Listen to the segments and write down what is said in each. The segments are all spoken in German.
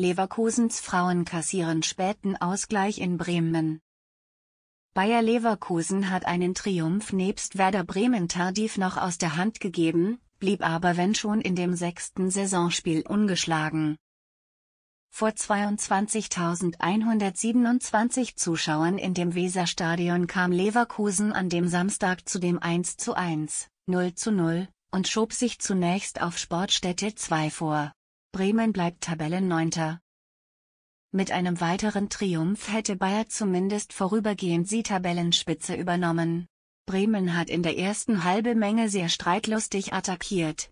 Leverkusens Frauen kassieren späten Ausgleich in Bremen. Bayer Leverkusen hat einen Triumph nebst Werder Bremen tardiv noch aus der Hand gegeben, blieb aber wenn schon in dem sechsten Saisonspiel ungeschlagen. Vor 22.127 Zuschauern in dem Weserstadion kam Leverkusen an dem Samstag zu dem 1 1, zu 0 zu 0 und schob sich zunächst auf Sportstätte 2 vor. Bremen bleibt Tabellenneunter. Mit einem weiteren Triumph hätte Bayer zumindest vorübergehend die Tabellenspitze übernommen. Bremen hat in der ersten halbe Menge sehr streitlustig attackiert.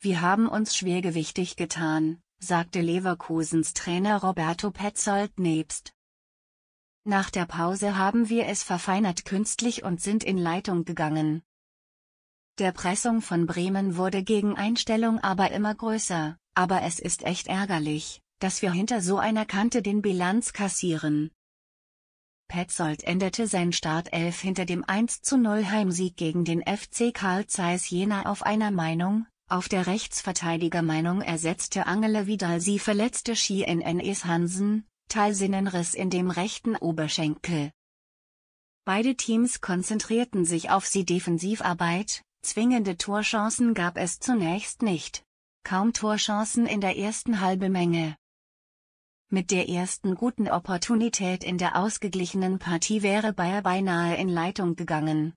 Wir haben uns schwergewichtig getan, sagte Leverkusens Trainer Roberto Petzold nebst. Nach der Pause haben wir es verfeinert künstlich und sind in Leitung gegangen. Der Pressung von Bremen wurde gegen Einstellung aber immer größer, aber es ist echt ärgerlich, dass wir hinter so einer Kante den Bilanz kassieren. Petzold endete sein Startelf hinter dem 1-0 Heimsieg gegen den FC Karl Zeiss Jena auf einer Meinung, auf der Rechtsverteidigermeinung ersetzte Angela Vidal sie verletzte Ski in NS Hansen, Talsinnenriss in dem rechten Oberschenkel. Beide Teams konzentrierten sich auf sie Defensivarbeit, Zwingende Torchancen gab es zunächst nicht. Kaum Torchancen in der ersten halben Menge. Mit der ersten guten Opportunität in der ausgeglichenen Partie wäre Bayer beinahe in Leitung gegangen.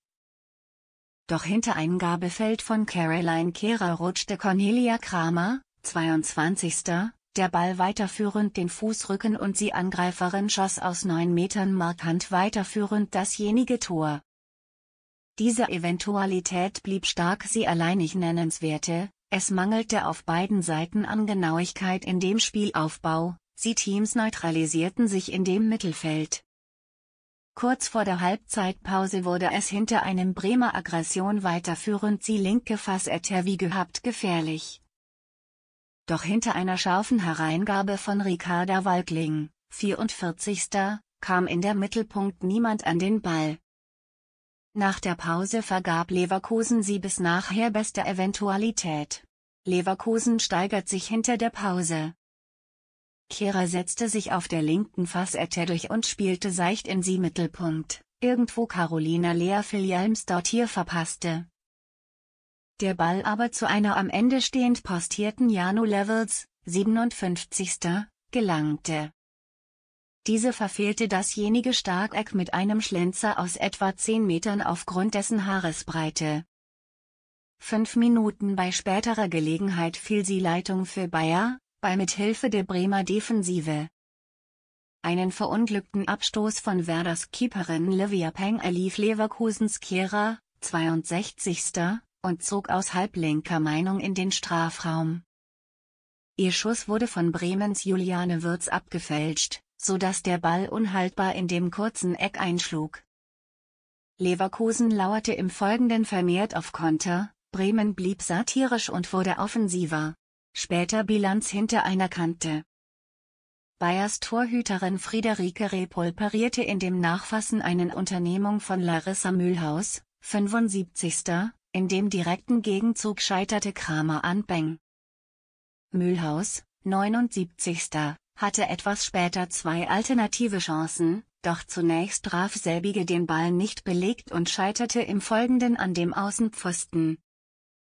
Doch hinter Eingabefeld von Caroline Kehrer rutschte Cornelia Kramer, 22. Der Ball weiterführend den Fußrücken und sie Angreiferin schoss aus 9 Metern markant weiterführend dasjenige Tor. Diese Eventualität blieb stark sie alleinig nennenswerte, es mangelte auf beiden Seiten an Genauigkeit in dem Spielaufbau, sie Teams neutralisierten sich in dem Mittelfeld. Kurz vor der Halbzeitpause wurde es hinter einem Bremer Aggression weiterführend sie linke Fassetter wie gehabt gefährlich. Doch hinter einer scharfen Hereingabe von Ricarda Walkling, 44. kam in der Mittelpunkt niemand an den Ball. Nach der Pause vergab Leverkusen sie bis nachher beste Eventualität. Leverkusen steigert sich hinter der Pause. Kehrer setzte sich auf der linken Fassette durch und spielte seicht in sie Mittelpunkt, irgendwo Carolina Lea Filialms dort hier verpasste. Der Ball aber zu einer am Ende stehend postierten Jano Levels, 57. gelangte. Diese verfehlte dasjenige Starkeck mit einem Schlenzer aus etwa 10 Metern aufgrund dessen Haaresbreite. Fünf Minuten bei späterer Gelegenheit fiel sie Leitung für Bayer, bei Mithilfe der Bremer Defensive. Einen verunglückten Abstoß von Werders Keeperin Livia Peng erlief Leverkusens Kehrer, 62. und zog aus halblinker Meinung in den Strafraum. Ihr Schuss wurde von Bremens Juliane Würz abgefälscht, so dass der Ball unhaltbar in dem kurzen Eck einschlug. Leverkusen lauerte im Folgenden vermehrt auf Konter, Bremen blieb satirisch und wurde offensiver. Später Bilanz hinter einer Kante. Bayers Torhüterin Friederike Repol parierte in dem Nachfassen einen Unternehmung von Larissa Mühlhaus, 75. In dem direkten Gegenzug scheiterte Kramer an Beng. Mühlhaus, 79 hatte etwas später zwei alternative Chancen, doch zunächst traf selbige den Ball nicht belegt und scheiterte im Folgenden an dem Außenpfosten,